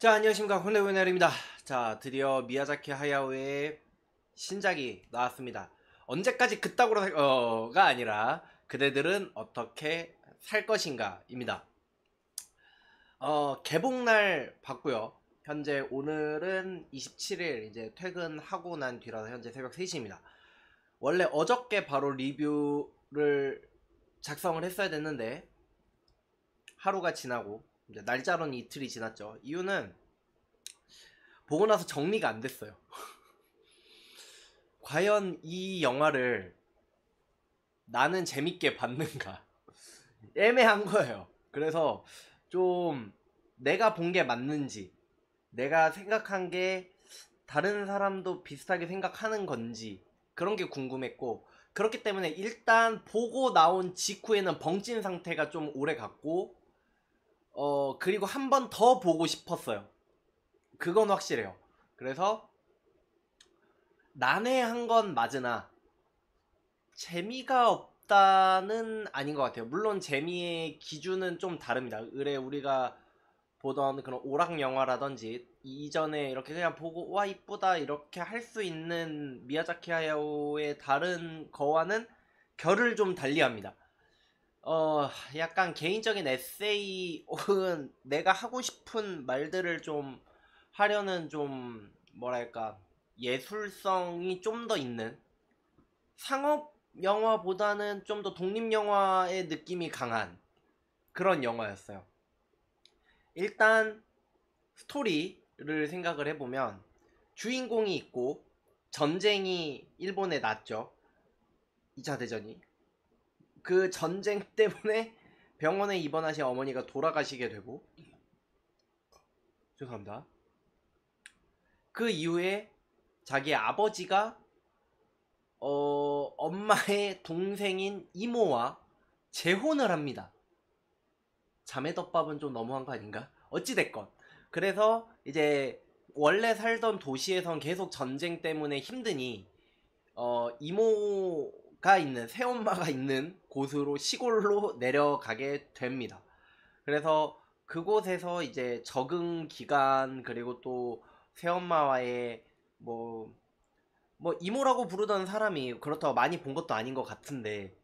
자 안녕하십니까 혼내보이나입니다 자 드디어 미야자키 하야오의 신작이 나왔습니다 언제까지 그따구로 살, 어가 아니라 그대들은 어떻게 살 것인가 입니다 어 개봉날 봤고요 현재 오늘은 27일 이제 퇴근하고 난 뒤라서 현재 새벽 3시입니다 원래 어저께 바로 리뷰를 작성을 했어야 됐는데 하루가 지나고 이제 날짜로는 이틀이 지났죠. 이유는 보고 나서 정리가 안 됐어요. 과연 이 영화를 나는 재밌게 봤는가? 애매한 거예요. 그래서 좀 내가 본 게 맞는지, 내가 생각한 게 다른 사람도 비슷하게 생각하는 건지 그런 게 궁금했고 그렇기 때문에 일단 보고 나온 직후에는 벙찐 상태가 좀 오래 갔고 어, 그리고 한 번 더 보고 싶었어요. 그건 확실해요. 그래서 난해한 건 맞으나 재미가 없다는 아닌 것 같아요. 물론 재미의 기준은 좀 다릅니다. 의뢰 우리가 보던 그런 오락 영화라든지 이전에 이렇게 그냥 보고 와 이쁘다 이렇게 할 수 있는 미야자키 하야오의 다른 거와는 결을 좀 달리합니다. 어, 약간 개인적인 에세이 혹은 내가 하고 싶은 말들을 좀 하려는 좀 뭐랄까 예술성이 좀 더 있는 상업 영화보다는 좀 더 독립 영화의 느낌이 강한 그런 영화였어요. 일단 스토리를 생각을 해보면 주인공이 있고 전쟁이 일본에 났죠. 2차 대전이. 그 전쟁 때문에 병원에 입원하신 어머니가 돌아가시게 되고 죄송합니다. 그 이후에 자기 아버지가 어, 엄마의 동생인 이모와 재혼을 합니다. 자매덮밥은 좀 너무한 거 아닌가? 어찌됐건. 그래서 이제 원래 살던 도시에선 계속 전쟁 때문에 힘드니 어, 이모가 있는 새엄마가 있는 곳으로 시골로 내려가게 됩니다. 그래서 그곳에서 이제 적응 기간 그리고 또 새엄마와의 뭐뭐 뭐 이모라고 부르던 사람이 그렇다고 많이 본 것도 아닌 것 같은데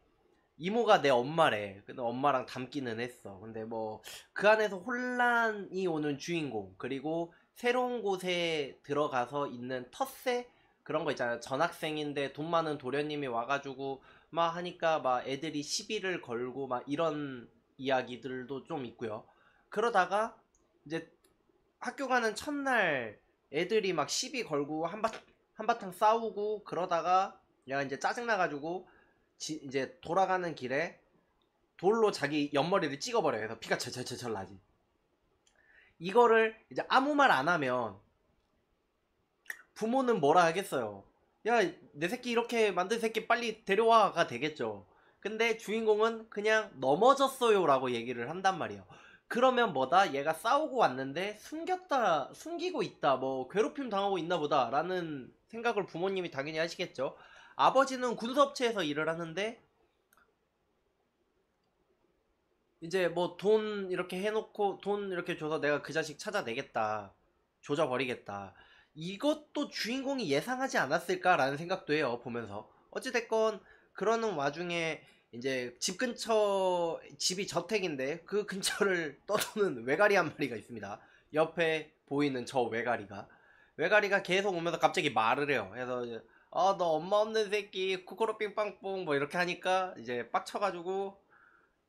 이모가 내 엄마래. 근데 엄마랑 닮기는 했어. 근데 뭐 그 안에서 혼란이 오는 주인공 그리고 새로운 곳에 들어가서 있는 텃세 그런 거 있잖아요. 전학생인데 돈 많은 도련님이 와가지고 막 하니까 막 애들이 시비를 걸고 막 이런 이야기들도 좀 있고요. 그러다가 이제 학교 가는 첫날 애들이 막 시비 걸고 한바, 한바탕 싸우고 그러다가 내 이제 짜증나가지고 지, 이제 돌아가는 길에 돌로 자기 옆머리를 찍어버려요. 그래서 피가 절절절절 나지. 이거를 이제 아무 말 안 하면 부모는 뭐라 하겠어요. 야내 새끼 이렇게 만든 새끼 빨리 데려와가 되겠죠. 근데 주인공은 그냥 넘어졌어요 라고 얘기를 한단 말이에요. 그러면 뭐다 얘가 싸우고 왔는데 숨겼다 숨기고 있다 뭐 괴롭힘 당하고 있나 보다 라는 생각을 부모님이 당연히 하시겠죠. 아버지는 군사업체에서 일을 하는데 이제 뭐 돈 이렇게 해놓고 돈 이렇게 줘서 내가 그 자식 찾아내겠다 조져버리겠다 이것도 주인공이 예상하지 않았을까라는 생각도 해요 보면서 어찌됐건 그러는 와중에 이제 집 근처 집이 저택인데 그 근처를 떠도는 외가리 한 마리가 있습니다 옆에 보이는 저 외가리가 외가리가 계속 오면서 갑자기 말을 해요 그래서 아너 어, 엄마 없는 새끼 쿠쿠로삥빵뽕뭐 이렇게 하니까 이제 빡쳐가지고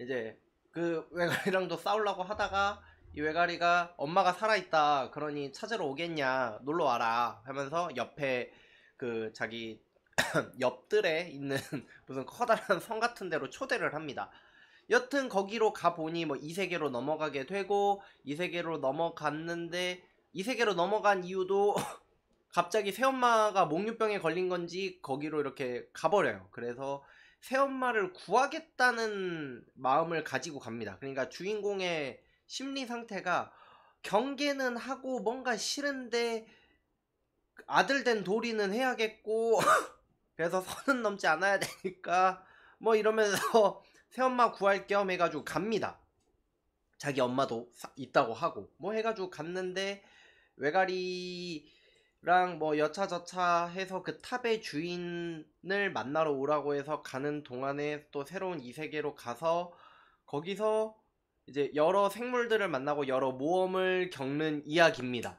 이제 그 외가리랑도 싸우려고 하다가 이 외가리가 엄마가 살아있다 그러니 찾으러 오겠냐 놀러 와라 하면서 옆에 그 자기 옆들에 있는 무슨 커다란 성 같은 데로 초대를 합니다. 여튼 거기로 가보니 뭐 이 세계로 넘어가게 되고 이 세계로 넘어갔는데 이 세계로 넘어간 이유도 갑자기 새엄마가 목류병에 걸린 건지 거기로 이렇게 가버려요. 그래서 새엄마를 구하겠다는 마음을 가지고 갑니다. 그러니까 주인공의 심리 상태가 경계는 하고 뭔가 싫은데 아들 된 도리는 해야겠고 그래서 선은 넘지 않아야 되니까 뭐 이러면서 새엄마 구할 겸 해가지고 갑니다 자기 엄마도 있다고 하고 뭐 해가지고 갔는데 외가리랑 뭐 여차저차 해서 그 탑의 주인을 만나러 오라고 해서 가는 동안에 또 새로운 이 세계로 가서 거기서 이제 여러 생물들을 만나고 여러 모험을 겪는 이야기입니다.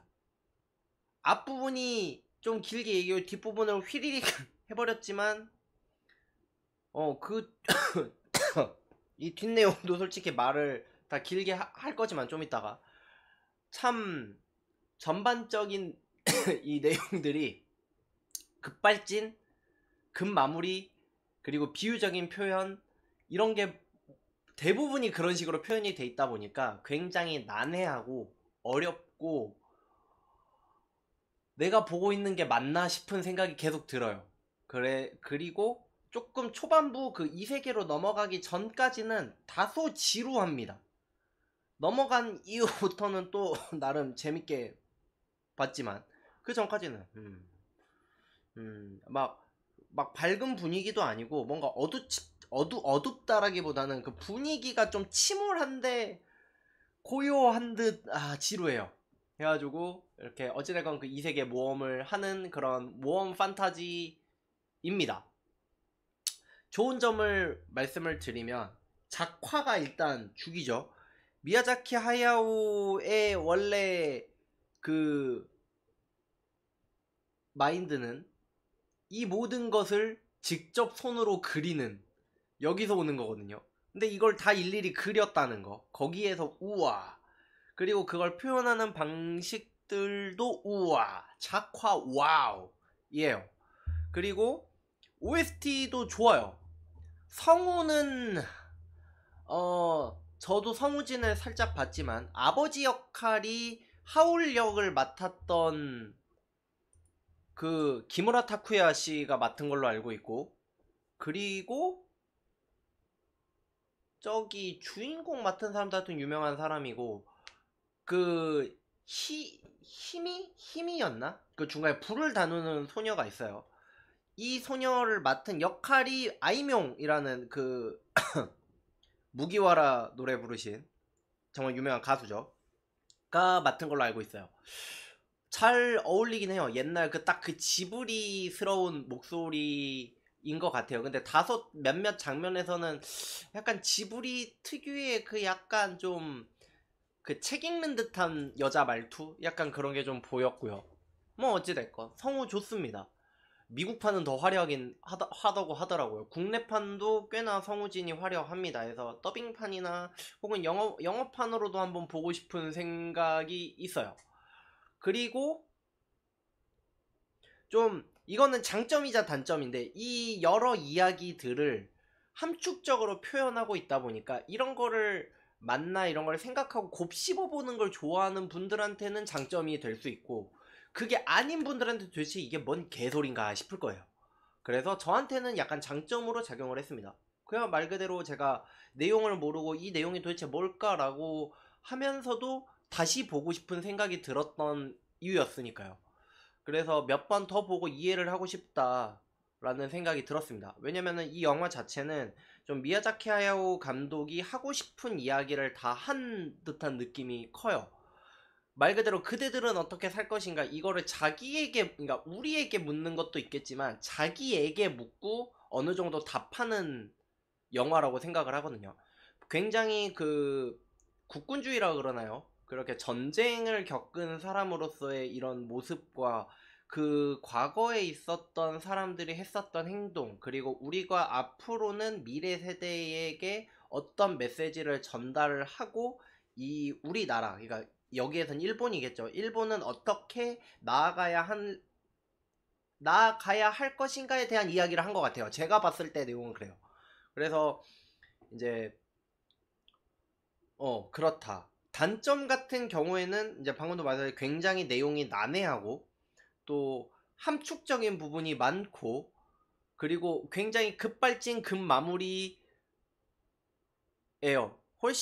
앞부분이 좀 길게 얘기해요. 뒷부분을 휘리릭 해버렸지만, 어, 그, 이 뒷내용도 솔직히 말을 다 길게 하, 할 거지만 좀 이따가. 참, 전반적인 이 내용들이 급발진, 급마무리, 그리고 비유적인 표현, 이런 게 대부분이 그런 식으로 표현이 돼 있다 보니까 굉장히 난해하고 어렵고 내가 보고 있는 게 맞나 싶은 생각이 계속 들어요. 그래 그리고 조금 초반부 그 이세계로 넘어가기 전까지는 다소 지루합니다. 넘어간 이후부터는 또 나름 재밌게 봤지만 그 전까지는 음, 음, 막, 막 밝은 분위기도 아니고 뭔가 어두치, 어두 어둡다라기보다는 그 분위기가 좀 침울한데 고요한 듯 아 지루해요. 해가지고 이렇게 어찌됐건 그 이색의 모험을 하는 그런 모험 판타지입니다. 좋은 점을 말씀을 드리면 작화가 일단 죽이죠. 미야자키 하야오의 원래 그 마인드는 이 모든 것을 직접 손으로 그리는 여기서 오는 거거든요. 근데 이걸 다 일일이 그렸다는 거. 거기에서 우와. 그리고 그걸 표현하는 방식들도 우와. 작화 와우. 이에요. 그리고 OST도 좋아요. 성우는 어 저도 성우진을 살짝 봤지만 아버지 역할이 하울 역을 맡았던 그 기무라 타쿠야 씨가 맡은 걸로 알고 있고 그리고 저기 주인공 맡은 사람도 하여튼 유명한 사람이고 그 히, 힘이? 힘이었나? 그 중간에 불을 다루는 소녀가 있어요 이 소녀를 맡은 역할이 아이명이라는 그 무기와라 노래 부르신 정말 유명한 가수죠 가 맡은 걸로 알고 있어요 잘 어울리긴 해요. 옛날 그 딱그 그 지브리스러운 목소리 인것 같아요. 근데 다섯 몇몇 장면에서는 약간 지브리 특유의 그 약간 좀 그 책 읽는 듯한 여자 말투 약간 그런 게 좀 보였고요. 뭐 어찌됐건 성우 좋습니다. 미국판은 더 화려하긴 하다, 하다고 하더라고요. 국내판도 꽤나 성우진이 화려합니다. 그래서 더빙판이나 혹은 영어, 영어판으로도 한번 보고 싶은 생각이 있어요. 그리고 좀 이거는 장점이자 단점인데 이 여러 이야기들을 함축적으로 표현하고 있다 보니까 이런 거를 맞나 이런 걸 생각하고 곱씹어 보는 걸 좋아하는 분들한테는 장점이 될 수 있고 그게 아닌 분들한테 도대체 이게 뭔 개소린가 싶을 거예요. 그래서 저한테는 약간 장점으로 작용을 했습니다. 그냥 말 그대로 제가 내용을 모르고 이 내용이 도대체 뭘까라고 하면서도 다시 보고 싶은 생각이 들었던 이유였으니까요. 그래서 몇 번 더 보고 이해를 하고 싶다라는 생각이 들었습니다. 왜냐면은 이 영화 자체는 좀 미야자키 하야오 감독이 하고 싶은 이야기를 다 한 듯한 느낌이 커요. 말 그대로 그대들은 어떻게 살 것인가 이거를 자기에게 그러니까 우리에게 묻는 것도 있겠지만 자기에게 묻고 어느 정도 답하는 영화라고 생각을 하거든요. 굉장히 그 국군주의라 그러나요? 그렇게 전쟁을 겪은 사람으로서의 이런 모습과 그 과거에 있었던 사람들이 했었던 행동 그리고 우리가 앞으로는 미래 세대에게 어떤 메시지를 전달을 하고 이 우리나라 그러니까 여기에선 일본이겠죠. 일본은 어떻게 나아가야 한 나아가야 할 것인가에 대한 이야기를 한 것 같아요. 제가 봤을 때 내용은 그래요. 그래서 이제 어 그렇다. 단점 같은 경우에는 이제 방금도 말했듯이 굉장히 내용이 난해하고 또 함축적인 부분이 많고 그리고 굉장히 급발진 급마무리예요.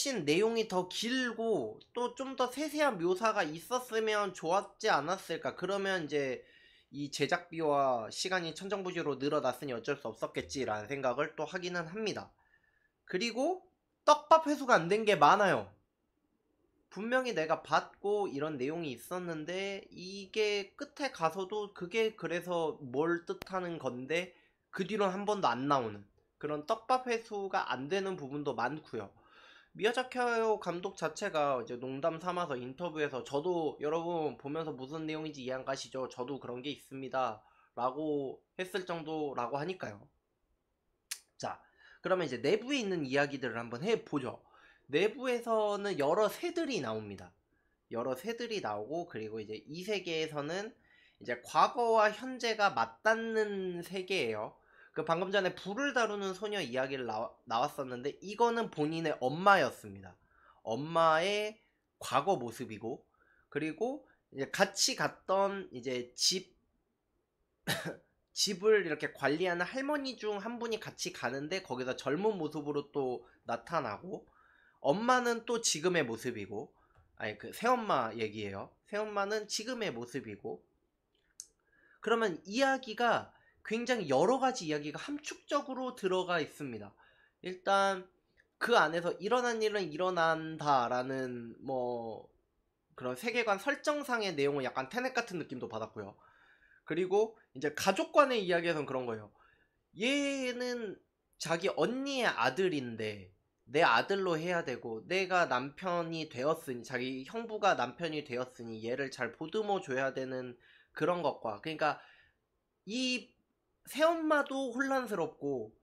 훨씬 내용이 더 길고 또 좀 더 세세한 묘사가 있었으면 좋았지 않았을까. 그러면 이제 이 제작비와 시간이 천정부지로 늘어났으니 어쩔 수 없었겠지라는 생각을 또 하기는 합니다. 그리고 떡밥 회수가 안 된 게 많아요. 분명히 내가 받고 이런 내용이 있었는데 이게 끝에 가서도 그게 그래서 뭘 뜻하는 건데 그 뒤로 한 번도 안 나오는 그런 떡밥 회수가 안 되는 부분도 많고요. 미야자키 하요 감독 자체가 이제 농담 삼아서 인터뷰에서 저도 여러분 보면서 무슨 내용인지 이해 안 가시죠? 저도 그런 게 있습니다. 라고 했을 정도라고 하니까요. 자, 그러면 이제 내부에 있는 이야기들을 한번 해보죠. 내부에서는 여러 새들이 나옵니다. 여러 새들이 나오고 그리고 이제 이 세계에서는 이제 과거와 현재가 맞닿는 세계예요. 그 방금 전에 불을 다루는 소녀 이야기를 나, 나왔었는데 이거는 본인의 엄마였습니다. 엄마의 과거 모습이고 그리고 이제 같이 갔던 이제 집 집을 이렇게 관리하는 할머니 중 한 분이 같이 가는데 거기서 젊은 모습으로 또 나타나고 엄마는 또 지금의 모습이고 아니 그 새엄마 얘기예요. 새엄마는 지금의 모습이고 그러면 이야기가 굉장히 여러 가지 이야기가 함축적으로 들어가 있습니다. 일단 그 안에서 일어난 일은 일어난다라는 뭐 그런 세계관 설정상의 내용은 약간 테넷 같은 느낌도 받았고요. 그리고 이제 가족 간의 이야기에선 그런 거예요. 얘는 자기 언니의 아들인데 내 아들로 해야 되고 내가 남편이 되었으니 자기 형부가 남편이 되었으니 얘를 잘 보듬어 줘야 되는 그런 것과 그러니까 이 새엄마도 혼란스럽고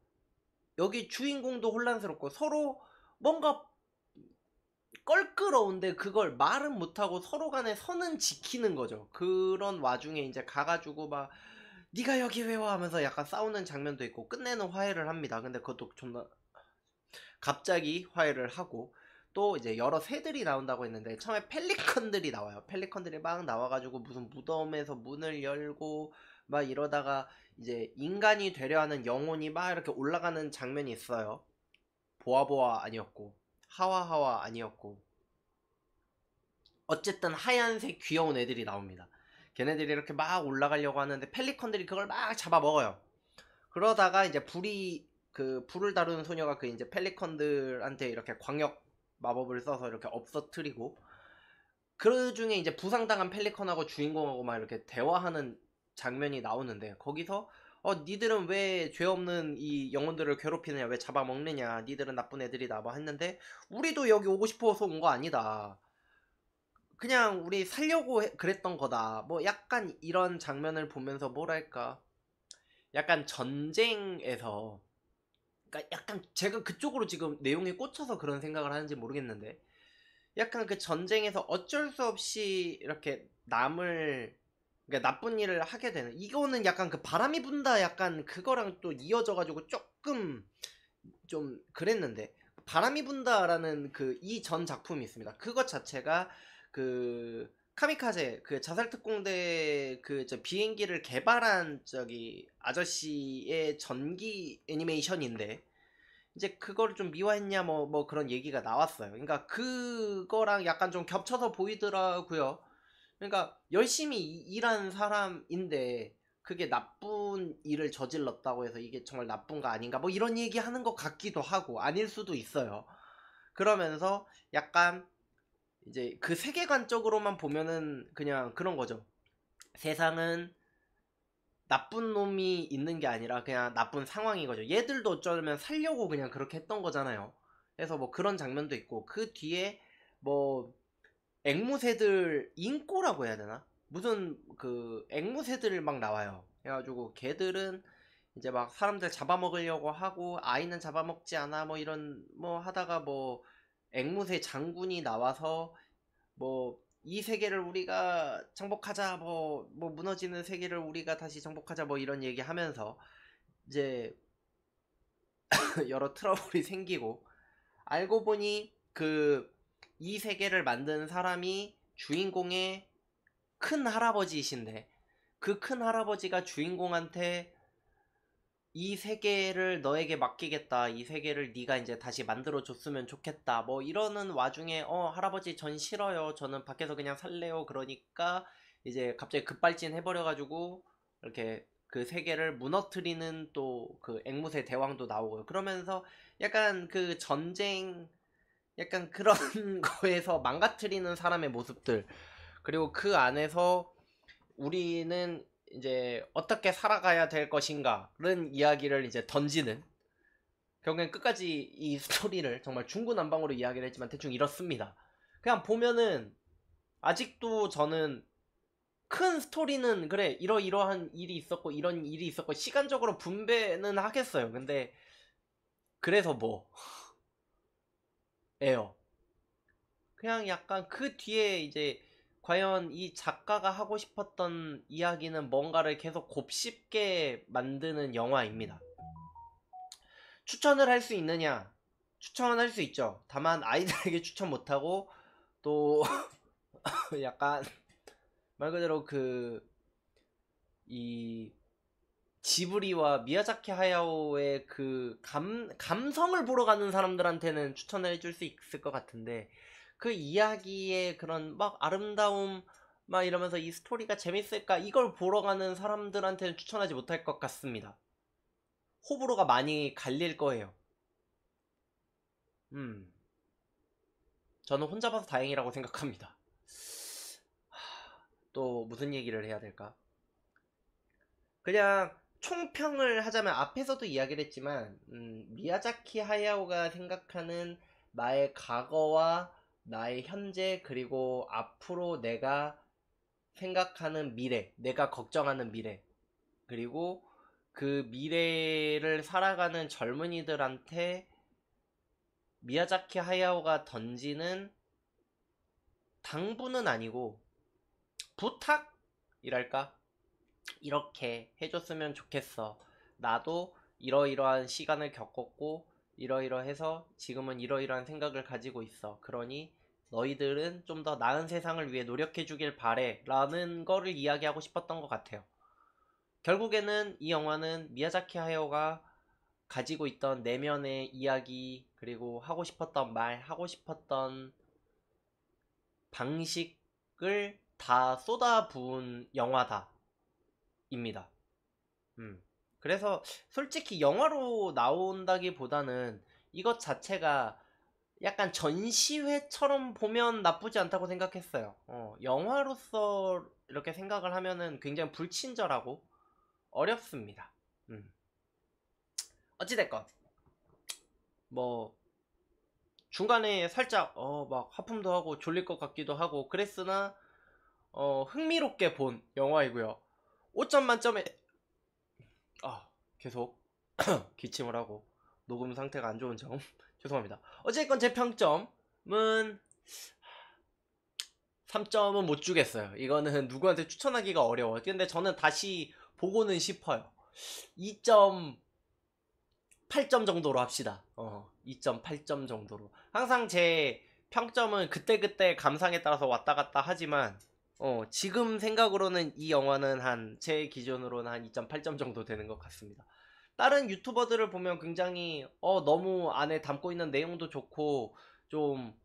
여기 주인공도 혼란스럽고 서로 뭔가 껄끄러운데 그걸 말은 못하고 서로 간에 선은 지키는 거죠 그런 와중에 이제 가가지고 막 네가 여기 왜 와 하면서 약간 싸우는 장면도 있고 끝내는 화해를 합니다 근데 그것도 존나 갑자기 화해를 하고 또 이제 여러 새들이 나온다고 했는데 처음에 펠리컨들이 나와요. 펠리컨들이 막 나와가지고 무슨 무덤에서 문을 열고 막 이러다가 이제 인간이 되려 하는 영혼이 막 이렇게 올라가는 장면이 있어요. 보아보아 아니었고 하와하와 아니었고 어쨌든 하얀색 귀여운 애들이 나옵니다. 걔네들이 이렇게 막 올라가려고 하는데 펠리컨들이 그걸 막 잡아먹어요. 그러다가 이제 불이 그 불을 다루는 소녀가 그 이제 펠리컨들한테 이렇게 광역 마법을 써서 이렇게 없어뜨리고 그 중에 이제 부상당한 펠리컨하고 주인공하고 막 이렇게 대화하는 장면이 나오는데 거기서 어 니들은 왜 죄 없는 이 영혼들을 괴롭히느냐 왜 잡아먹느냐 니들은 나쁜 애들이다 뭐 했는데 우리도 여기 오고 싶어서 온 거 아니다 그냥 우리 살려고 그랬던 거다 뭐 약간 이런 장면을 보면서 뭐랄까 약간 전쟁에서 그러니까 약간 제가 그쪽으로 지금 내용에 꽂혀서 그런 생각을 하는지 모르겠는데 약간 그 전쟁에서 어쩔 수 없이 이렇게 남을 그러니까 나쁜 일을 하게 되는 이거는 약간 그 바람이 분다 약간 그거랑 또 이어져 가지고 조금 좀 그랬는데 바람이 분다라는 그 이 전 작품이 있습니다. 그것 자체가 그 카미카제 그 자살 특공대 그 저 비행기를 개발한 저기 아저씨의 전기 애니메이션인데 이제 그걸 좀 미화했냐 뭐뭐 뭐 그런 얘기가 나왔어요. 그러니까 그거랑 약간 좀 겹쳐서 보이더라고요. 그러니까 열심히 일한 사람인데 그게 나쁜 일을 저질렀다고 해서 이게 정말 나쁜거 아닌가 뭐 이런 얘기 하는 것 같기도 하고 아닐 수도 있어요. 그러면서 약간 이제 그세계관쪽으로만 보면은 그냥 그런 거죠. 세상은 나쁜 놈이 있는 게 아니라 그냥 나쁜 상황인 거죠. 얘들도 어쩌면 살려고 그냥 그렇게 했던 거잖아요. 그래서 뭐 그런 장면도 있고 그 뒤에 뭐 앵무새들 인꼬라고 해야 되나? 무슨 그 앵무새들 막 나와요. 그래가지고 걔들은 이제 막 사람들 잡아먹으려고 하고 아이는 잡아먹지 않아 뭐 이런 뭐 하다가 뭐 앵무새 장군이 나와서 뭐 이 세계를 우리가 정복하자 뭐, 뭐 무너지는 세계를 우리가 다시 정복하자 뭐 이런 얘기 하면서 이제 여러 트러블이 생기고 알고 보니 그 이 세계를 만든 사람이 주인공의 큰 할아버지이신데 그 큰 할아버지가 주인공한테 이 세계를 너에게 맡기겠다. 이 세계를 네가 이제 다시 만들어 줬으면 좋겠다. 뭐 이러는 와중에 어 할아버지 전 싫어요. 저는 밖에서 그냥 살래요. 그러니까 이제 갑자기 급발진 해버려 가지고 이렇게 그 세계를 무너뜨리는 또 그 앵무새 대왕도 나오고요. 그러면서 약간 그 전쟁 약간 그런 거에서 망가뜨리는 사람의 모습들 그리고 그 안에서 우리는 이제 어떻게 살아가야 될 것인가는 이야기를 이제 던지는 결국엔 끝까지 이 스토리를 정말 중구난방으로 이야기를 했지만 대충 이렇습니다. 그냥 보면은 아직도 저는 큰 스토리는 그래 이러이러한 일이 있었고 이런 일이 있었고 시간적으로 분배는 하겠어요. 근데 그래서 뭐 에요. 그냥 약간 그 뒤에 이제 과연 이 작가가 하고 싶었던 이야기는 뭔가를 계속 곱씹게 만드는 영화입니다. 추천을 할 수 있느냐? 추천은 할 수 있죠. 다만 아이들에게 추천 못하고 또 약간 말 그대로 그 이 지브리와 미야자키 하야오의 그 감 감성을 보러 가는 사람들한테는 추천을 해줄 수 있을 것 같은데 그 이야기의 그런 막 아름다움 막 이러면서 이 스토리가 재밌을까 이걸 보러 가는 사람들한테는 추천하지 못할 것 같습니다. 호불호가 많이 갈릴 거예요. 음. 저는 혼자 봐서 다행이라고 생각합니다. 또 무슨 얘기를 해야 될까? 그냥 총평을 하자면 앞에서도 이야기를 했지만 음, 미야자키 하야오가 생각하는 나의 과거와 나의 현재 그리고 앞으로 내가 생각하는 미래, 내가 걱정하는 미래, 그리고 그 미래를 살아가는 젊은이들한테 미야자키 하야오가 던지는 당부는 아니고 부탁이랄까? 이렇게 해줬으면 좋겠어. 나도 이러이러한 시간을 겪었고 이러이러해서 지금은 이러이러한 생각을 가지고 있어. 그러니 너희들은 좀 더 나은 세상을 위해 노력해 주길 바래 라는 거를 이야기하고 싶었던 것 같아요. 결국에는 이 영화는 미야자키 하여가 가지고 있던 내면의 이야기 그리고 하고 싶었던 말 하고 싶었던 방식을 다 쏟아부은 영화다 입니다. 음. 그래서 솔직히 영화로 나온다기보다는 이것 자체가 약간 전시회처럼 보면 나쁘지 않다고 생각했어요. 어, 영화로서 이렇게 생각을 하면은 굉장히 불친절하고 어렵습니다. 음. 어찌됐건 뭐 중간에 살짝 어막 하품도 하고 졸릴 것 같기도 하고 그랬으나 어 흥미롭게 본 영화이고요. 5점 만점에 계속 기침을 하고 녹음 상태가 안 좋은 점 죄송합니다. 어쨌건 제 평점은 3점은 못 주겠어요. 이거는 누구한테 추천하기가 어려워. 근데 저는 다시 보고는 싶어요. 2.8점 정도로 합시다. 어, 2.8점 정도로. 항상 제 평점은 그때그때 감상에 따라서 왔다 갔다 하지만 어, 지금 생각으로는 이 영화는 한 제 기준으로는 한 2.8점 정도 되는 것 같습니다. 다른 유튜버들을 보면 굉장히 어 너무 안에 담고 있는 내용도 좋고 좀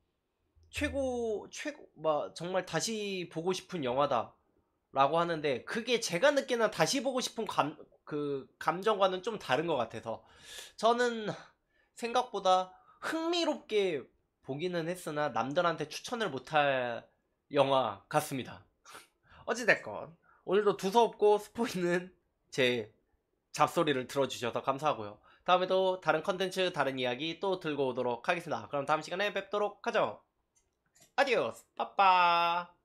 최고 최고 막 뭐, 정말 다시 보고 싶은 영화다라고 하는데 그게 제가 느끼는 다시 보고 싶은 감그 감정과는 좀 다른 것 같아서 저는 생각보다 흥미롭게 보기는 했으나 남들한테 추천을 못할 영화 같습니다. 어찌됐건 오늘도 두서없고 스포 있는 제 잡소리를 들어주셔서 감사하고요. 다음에도 다른 컨텐츠 다른 이야기 또 들고 오도록 하겠습니다. 그럼 다음 시간에 뵙도록 하죠. 아디오스 빠빠